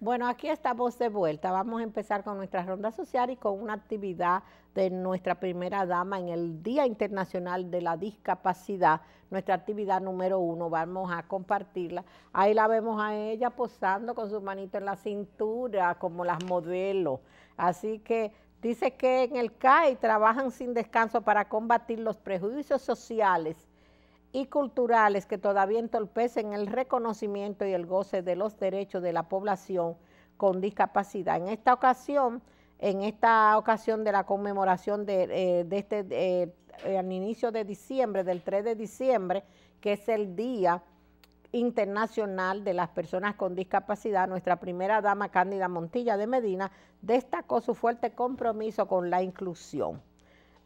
Bueno, aquí estamos de vuelta. Vamos a empezar con nuestra ronda social y con una actividad de nuestra primera dama en el Día Internacional de la Discapacidad, nuestra actividad número uno. Vamos a compartirla. Ahí la vemos a ella posando con su manito en la cintura, como las modelos. Así que dice que en el CAE trabajan sin descanso para combatir los prejuicios sociales y culturales que todavía entorpecen el reconocimiento y el goce de los derechos de la población con discapacidad. En esta ocasión, en esta ocasión de la conmemoración de, eh, este, eh, inicio de diciembre, del 3 de diciembre, que es el Día Internacional de las Personas con Discapacidad, nuestra primera dama Cándida Montilla de Medina destacó su fuerte compromiso con la inclusión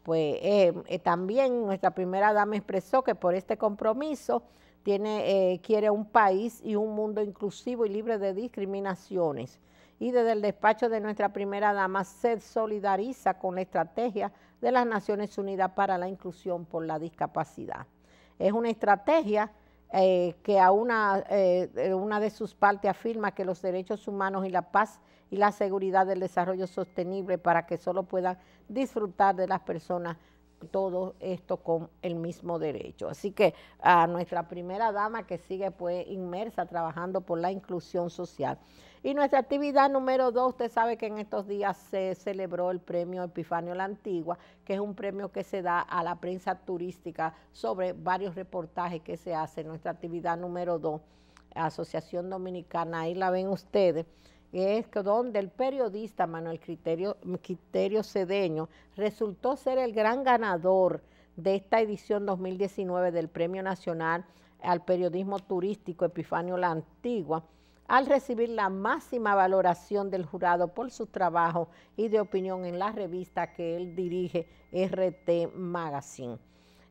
pues em, eh, también nuestra primera dama expresó que por este compromiso eh, quiere un país y un mundo inclusivo y libre de discriminaciones. Y desde el despacho de nuestra primera dama se solidariza con la estrategia de las Naciones Unidas para la Inclusión por la Discapacidad. Es una estrategia eh, que a una, eh, una de sus partes afirma que los derechos humanos y la paz y la seguridad del desarrollo sostenible para que solo puedan disfrutar de las personas todo esto con el mismo derecho. Así que a nuestra primera dama que sigue pues inmersa trabajando por la inclusión social. Y nuestra actividad número dos, usted sabe que en estos días se celebró el premio Epifanio La Antigua, que es un premio que se da a la prensa turística sobre varios reportajes que se hacen. Nuestra actividad número dos, Asociación Dominicana, ahí la ven ustedes es donde el periodista Manuel Criterio, Criterio Cedeño resultó ser el gran ganador de esta edición 2019 del Premio Nacional al Periodismo Turístico Epifanio La Antigua, al recibir la máxima valoración del jurado por su trabajo y de opinión en la revista que él dirige, RT Magazine.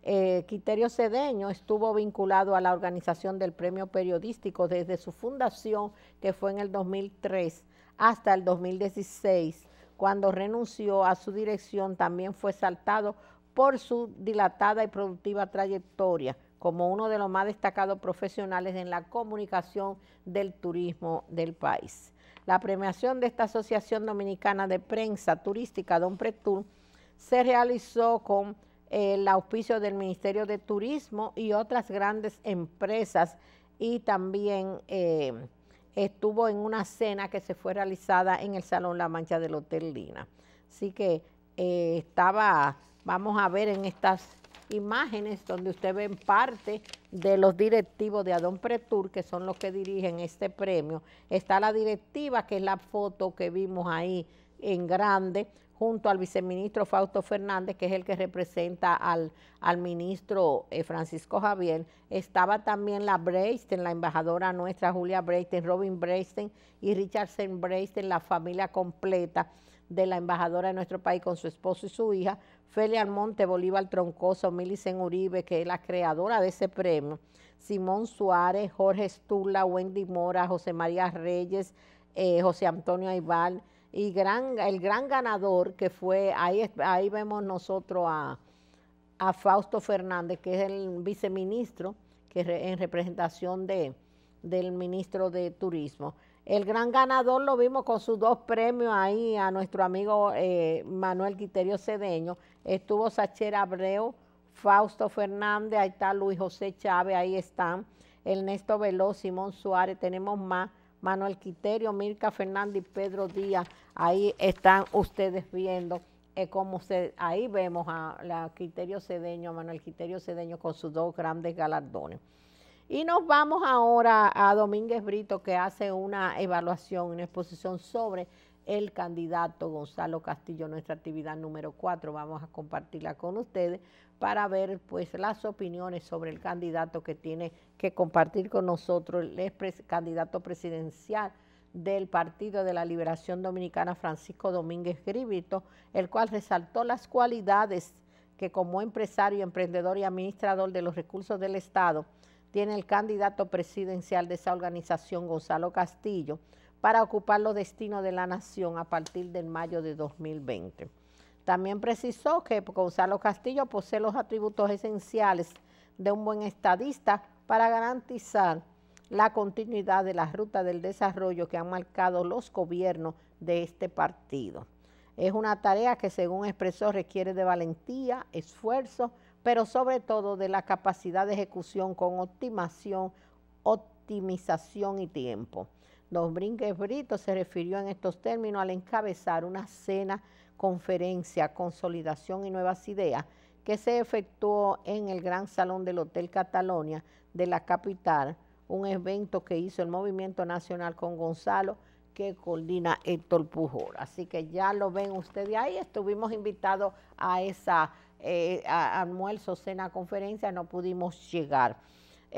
Eh, Quiterio Cedeño estuvo vinculado a la organización del premio periodístico desde su fundación, que fue en el 2003, hasta el 2016. Cuando renunció a su dirección, también fue saltado por su dilatada y productiva trayectoria como uno de los más destacados profesionales en la comunicación del turismo del país. La premiación de esta Asociación Dominicana de Prensa Turística, Don Pretur, se realizó con el auspicio del Ministerio de Turismo y otras grandes empresas y también eh, estuvo en una cena que se fue realizada en el Salón La Mancha del Hotel Lina. Así que eh, estaba, vamos a ver en estas imágenes donde usted ve parte de los directivos de Adón Pretur, que son los que dirigen este premio. Está la directiva, que es la foto que vimos ahí en grande, junto al viceministro Fausto Fernández, que es el que representa al, al ministro eh, Francisco Javier, estaba también la Breisten, la embajadora nuestra Julia Breisten, Robin Breisten y Richardson Breisten, la familia completa de la embajadora de nuestro país con su esposo y su hija, Feli Almonte, Bolívar Troncoso, Milicen Uribe, que es la creadora de ese premio, Simón Suárez, Jorge Stula, Wendy Mora, José María Reyes, eh, José Antonio Aibal, y el gran ganador que fue, ahí, ahí vemos nosotros a, Fausto Fernández, que es el viceministro, que en representación de, del ministro de Turismo. El gran ganador lo vimos con sus dos premios ahí a nuestro amigo eh, Manuel Quiterio Cedeño. Estuvo Sachera Abreu, Fausto Fernández, ahí está Luis José Chávez, ahí están. Ernesto Veloz, Simón Suárez, tenemos más. Manuel Quiterio, Mirka Fernández y Pedro Díaz. Ahí están ustedes viendo eh, cómo se, ahí vemos a la Quiterio Cedeño, Manuel Quiterio Cedeño con sus dos grandes galardones. Y nos vamos ahora a Domínguez Brito que hace una evaluación, una exposición sobre el candidato Gonzalo Castillo, nuestra actividad número 4. Vamos a compartirla con ustedes para ver pues las opiniones sobre el candidato que tiene que compartir con nosotros, el ex candidato presidencial del Partido de la Liberación Dominicana, Francisco Domínguez Gribito el cual resaltó las cualidades que como empresario, emprendedor y administrador de los recursos del Estado tiene el candidato presidencial de esa organización, Gonzalo Castillo, para ocupar los destinos de la nación a partir del mayo de 2020. También precisó que Gonzalo Castillo posee los atributos esenciales de un buen estadista para garantizar la continuidad de la ruta del desarrollo que han marcado los gobiernos de este partido. Es una tarea que, según expresó, requiere de valentía, esfuerzo, pero sobre todo de la capacidad de ejecución con optimación, optimización y tiempo. Don Brinques Brito se refirió en estos términos al encabezar una cena, conferencia, consolidación y nuevas ideas que se efectuó en el Gran Salón del Hotel Catalonia de la capital, un evento que hizo el Movimiento Nacional con Gonzalo que coordina Héctor Pujol. Así que ya lo ven ustedes ahí, estuvimos invitados a esa eh, almuerzo, cena, conferencia, no pudimos llegar.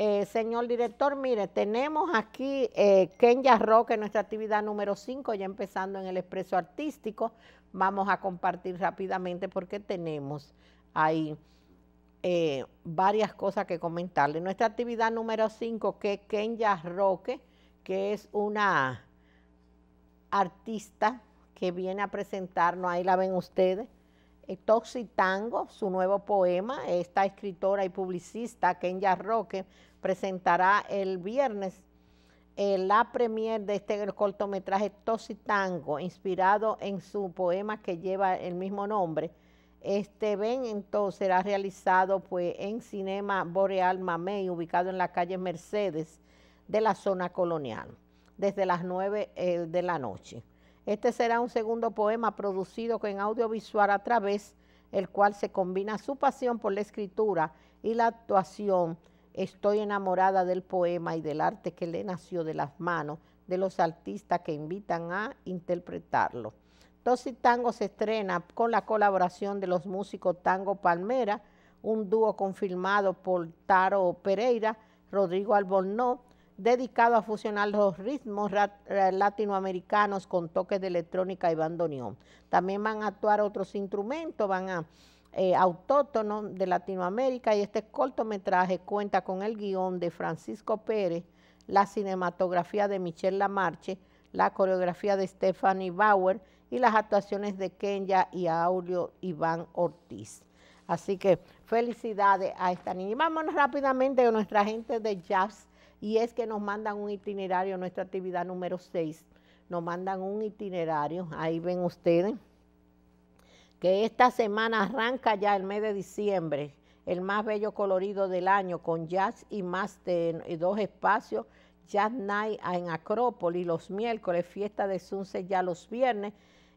Eh, señor director, mire, tenemos aquí eh, Kenya Roque, nuestra actividad número 5, ya empezando en el expreso artístico. Vamos a compartir rápidamente porque tenemos ahí eh, varias cosas que comentarle. Nuestra actividad número 5, que es Kenya Roque, que es una artista que viene a presentarnos, ahí la ven ustedes, eh, Toxitango, su nuevo poema. Esta escritora y publicista, Kenya Roque, presentará el viernes eh, la premier de este cortometraje cortometraje Tango, inspirado en su poema que lleva el mismo nombre. Este evento será realizado pues, en Cinema Boreal Mamey, ubicado en la calle Mercedes de la zona colonial, desde las 9 eh, de la noche. Este será un segundo poema producido en audiovisual a través el cual se combina su pasión por la escritura y la actuación Estoy enamorada del poema y del arte que le nació de las manos de los artistas que invitan a interpretarlo. Dos Tango se estrena con la colaboración de los músicos Tango Palmera, un dúo confirmado por Taro Pereira, Rodrigo Alborno, dedicado a fusionar los ritmos eh, latinoamericanos con toques de electrónica y bandoneón. También van a actuar otros instrumentos, van a eh, autóctono de Latinoamérica y este cortometraje cuenta con el guión de Francisco Pérez, la cinematografía de Michelle Lamarche, la coreografía de Stephanie Bauer y las actuaciones de Kenya y Aurelio Iván Ortiz. Así que felicidades a esta niña. Y vámonos rápidamente a nuestra gente de Jazz y es que nos mandan un itinerario, nuestra actividad número 6. Nos mandan un itinerario, ahí ven ustedes que esta semana arranca ya el mes de diciembre, el más bello colorido del año, con jazz y más de dos espacios, jazz night en Acrópolis los miércoles, fiesta de Sunset ya los viernes,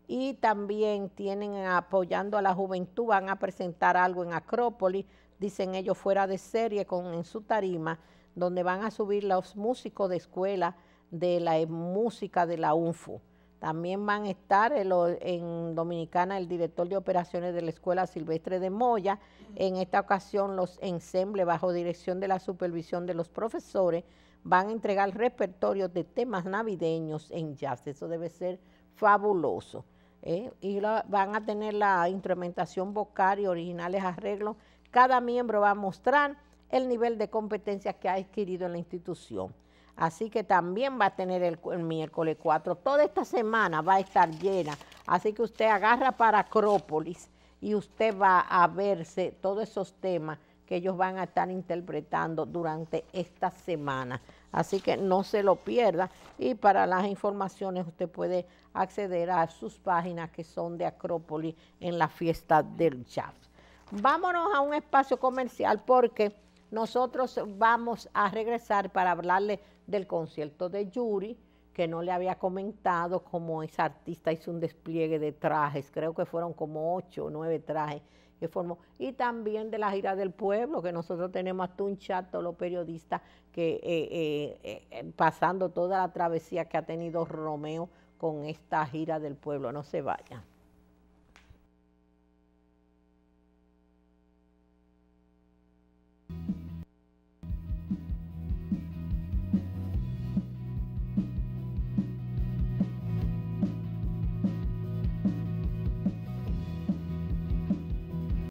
y también tienen apoyando a la juventud, van a presentar algo en Acrópolis, dicen ellos fuera de serie con en su tarima, donde van a subir los músicos de escuela de la música de la UNFU. También van a estar en Dominicana el director de operaciones de la Escuela Silvestre de Moya. En esta ocasión los ensembles bajo dirección de la supervisión de los profesores van a entregar repertorios de temas navideños en jazz. Eso debe ser fabuloso. ¿eh? Y van a tener la instrumentación vocal y originales arreglos. Cada miembro va a mostrar el nivel de competencia que ha adquirido en la institución. Así que también va a tener el, miércoles 4. Toda esta semana va a estar llena. Así que usted agarra para Acrópolis y usted va a verse todos esos temas que ellos van a estar interpretando durante esta semana. Así que no se lo pierda. Y para las informaciones usted puede acceder a sus páginas que son de Acrópolis en la fiesta del jazz. Vámonos a un espacio comercial porque nosotros vamos a regresar para hablarle del concierto de Yuri, que no le había comentado cómo esa artista hizo un despliegue de trajes, creo que fueron como ocho o nueve trajes que formó, y también de la gira del pueblo, que nosotros tenemos hasta un chat, todos los periodistas, que eh, eh, eh, pasando toda la travesía que ha tenido Romeo con esta gira del pueblo, no se vayan.